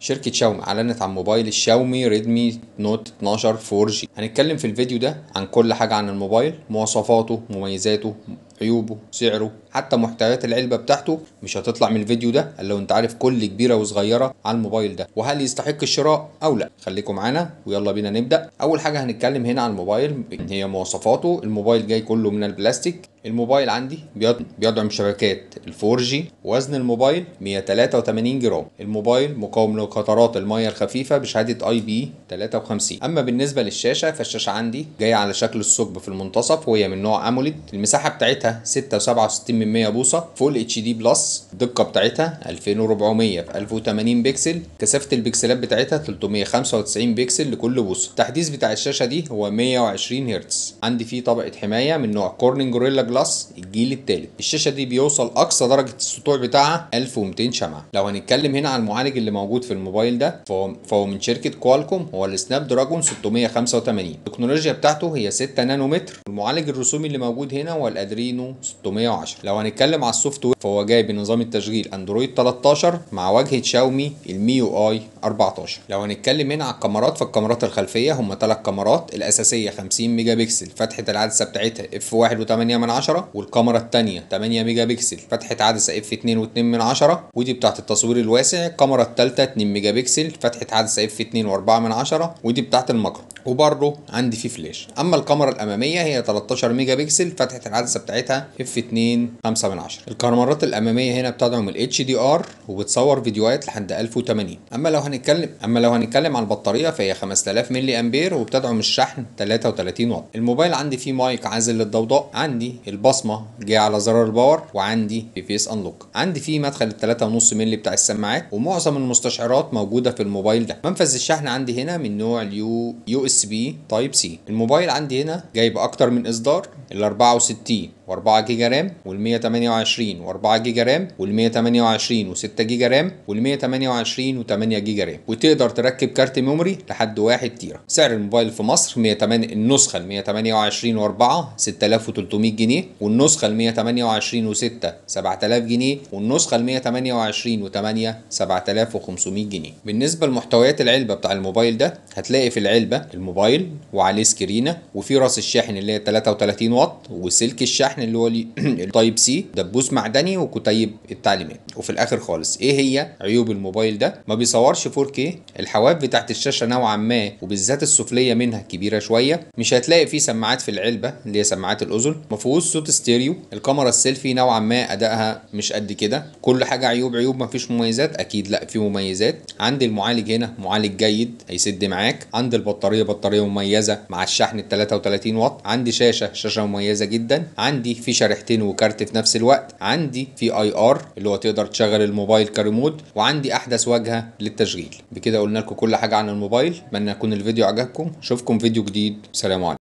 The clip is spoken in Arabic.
شركة شاومي أعلنت عن موبايل الشاومي ريدمي نوت 12 4 جي هنتكلم في الفيديو ده عن كل حاجة عن الموبايل مواصفاته مميزاته عيوبه سعره حتى محتويات العلبه بتاعته مش هتطلع من الفيديو ده الا وانت عارف كل كبيره وصغيره على الموبايل ده وهل يستحق الشراء او لا خليكم معانا ويلا بينا نبدا اول حاجه هنتكلم هنا عن الموبايل هي مواصفاته الموبايل جاي كله من البلاستيك الموبايل عندي بيدعم شبكات الفور جي وزن الموبايل 183 جرام الموبايل مقاوم لقطرات المية الخفيفة بشهادة اي بي 53 اما بالنسبة للشاشة فالشاشة عندي جاية على شكل الثقب في المنتصف وهي من نوع اموليد المساحة بتاعتها 6.67 من 100 بوصه فول اتش دي بلس الدقه بتاعتها 2400 في 1080 بكسل كثافه البكسلات بتاعتها 395 بكسل لكل بوصه التحديث بتاع الشاشه دي هو 120 هرتز عندي فيه طبقه حمايه من نوع كورنينج جوريلا جلاس الجيل الثالث الشاشه دي بيوصل اقصى درجه السطوع بتاعها 1200 شمعه لو هنتكلم هنا عن المعالج اللي موجود في الموبايل ده فهو, فهو من شركه كوالكوم هو السناب دراجون 685 التكنولوجيا بتاعته هي 6 نانومتر المعالج الرسومي اللي موجود هنا هو الادرينو 610 لو هنتكلم على السوفت وير فهو جاي بنظام التشغيل اندرويد 13 مع واجهه شاومي الميو اي 14 لو هنتكلم هنا على الكاميرات فالكاميرات الخلفيه هم ثلاث كاميرات الاساسيه 50 ميجا بكسل فتحه العدسه بتاعتها اف 1.8 والكاميرا الثانيه 8 ميجا بكسل فتحه عدسه اف 2.2 ودي بتاعه التصوير الواسع الكاميرا الثالثه 2 ميجا بكسل فتحه عدسه اف 2.4 ودي بتاعه الماكرو وبرده عندي فيه فلاش اما الكاميرا الاماميه هي 13 ميجا بكسل فتحه العدسه بتاعتها اف 2 خمسة من عشرة الكاميرات الاماميه هنا بتدعم الاتش دي ار وبتصور فيديوهات لحد 1080 اما لو هنتكلم اما لو هنتكلم عن البطاريه فهي 5000 ملي امبير وبتدعم الشحن 33 واط الموبايل عندي فيه مايك عازل للضوضاء عندي البصمه جايه على زرار الباور وعندي في فيس انلوك عندي فيه مدخل ال 3.5 ملي بتاع السماعات ومعظم المستشعرات موجوده في الموبايل ده منفذ الشحن عندي هنا من نوع اليو يو اس بي تايب سي الموبايل عندي هنا جايب اكتر من اصدار ال 64 و4 جيجا رام وال128 و4 جيجا رام وال128 و6 جيجا رام وال128 و8 جيجا رام وتقدر تركب كارت ميموري لحد 1 تيرا سعر الموبايل في مصر 108 النسخه ال128 و4 6300 جنيه والنسخه ال128 و6 7000 جنيه والنسخه ال128 و8 7500 جنيه بالنسبه لمحتويات العلبه بتاع الموبايل ده هتلاقي في العلبه الموبايل وعليه سكرينه وفي راس الشاحن اللي هي 33 واط وسلك الشحن الشحن اللي هو التايب سي دبوس معدني وكتيب التعليمات وفي الاخر خالص ايه هي عيوب الموبايل ده ما بيصورش 4K الحواف بتاعت الشاشه نوعا ما وبالذات السفليه منها كبيره شويه مش هتلاقي فيه سماعات في العلبه اللي هي سماعات الاذن ما فيهوش صوت ستيريو الكاميرا السيلفي نوعا ما ادائها مش قد كده كل حاجه عيوب عيوب ما فيش مميزات اكيد لا في مميزات عندي المعالج هنا معالج جيد هيسد معاك عندي البطاريه بطاريه مميزه مع الشحن ال 33 واط عندي شاشه شاشه مميزه جدا عندي عندي في شريحتين وكارت في نفس الوقت عندي في اي ار اللي هو تقدر تشغل الموبايل كريمود وعندي احدث واجهه للتشغيل بكده قلنا لكم كل حاجه عن الموبايل اتمنى يكون الفيديو عجبكم اشوفكم فيديو جديد سلام عليكم